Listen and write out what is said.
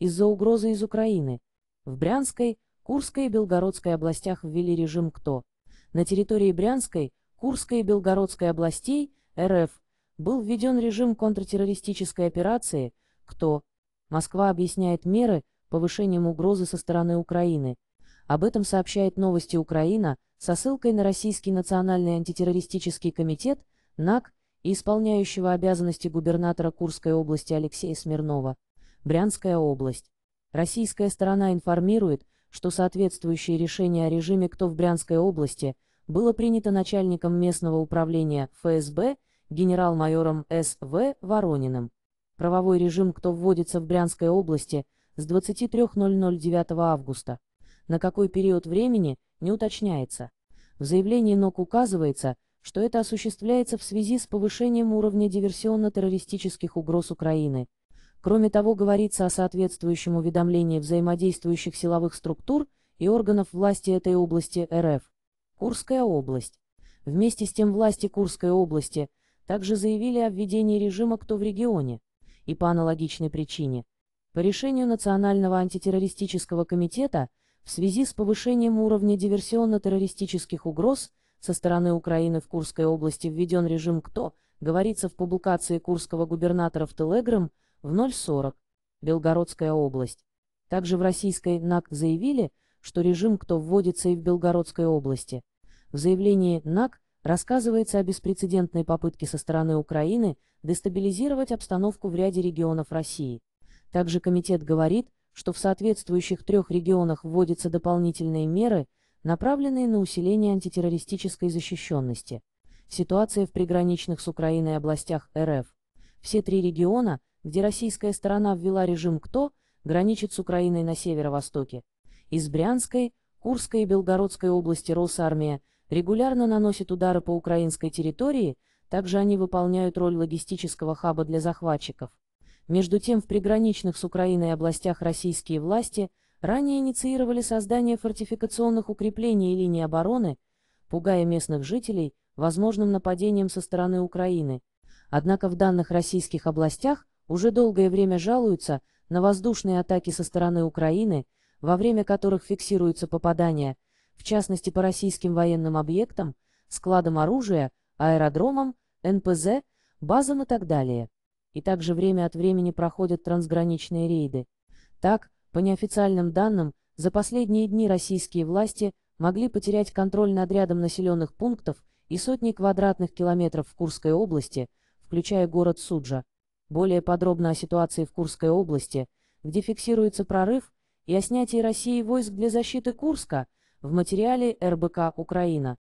из-за угрозы из Украины. В Брянской, Курской и Белгородской областях ввели режим «Кто?». На территории Брянской, Курской и Белгородской областей РФ был введен режим контртеррористической операции «Кто?». Москва объясняет меры повышением угрозы со стороны Украины. Об этом сообщает новости Украина со ссылкой на Российский национальный антитеррористический комитет, НАК, и исполняющего обязанности губернатора Курской области Алексея Смирнова. Брянская область. Российская сторона информирует, что соответствующее решение о режиме «Кто в Брянской области» было принято начальником местного управления ФСБ генерал-майором С.В. Ворониным. Правовой режим «Кто вводится в Брянской области» с 23.009 августа. На какой период времени, не уточняется. В заявлении НОК указывается, что это осуществляется в связи с повышением уровня диверсионно-террористических угроз Украины – Кроме того, говорится о соответствующем уведомлении взаимодействующих силовых структур и органов власти этой области РФ. Курская область. Вместе с тем власти Курской области также заявили о введении режима «кто в регионе» и по аналогичной причине. По решению Национального антитеррористического комитета в связи с повышением уровня диверсионно-террористических угроз со стороны Украины в Курской области введен режим «кто», говорится в публикации курского губернатора в Телеграм, в 0.40, Белгородская область. Также в российской НАК заявили, что режим «Кто вводится» и в Белгородской области. В заявлении НАК рассказывается о беспрецедентной попытке со стороны Украины дестабилизировать обстановку в ряде регионов России. Также комитет говорит, что в соответствующих трех регионах вводятся дополнительные меры, направленные на усиление антитеррористической защищенности. Ситуация в приграничных с Украиной областях РФ. Все три региона – где российская сторона ввела режим «Кто», граничит с Украиной на северо-востоке. Из Брянской, Курской и Белгородской области Росармия регулярно наносит удары по украинской территории, также они выполняют роль логистического хаба для захватчиков. Между тем в приграничных с Украиной областях российские власти ранее инициировали создание фортификационных укреплений и линий обороны, пугая местных жителей возможным нападением со стороны Украины. Однако в данных российских областях уже долгое время жалуются на воздушные атаки со стороны Украины, во время которых фиксируются попадания, в частности по российским военным объектам, складам оружия, аэродромам, НПЗ, базам и так далее. И также время от времени проходят трансграничные рейды. Так, по неофициальным данным, за последние дни российские власти могли потерять контроль над рядом населенных пунктов и сотни квадратных километров в Курской области, включая город Суджа, более подробно о ситуации в Курской области, где фиксируется прорыв, и о снятии России войск для защиты Курска в материале РБК «Украина».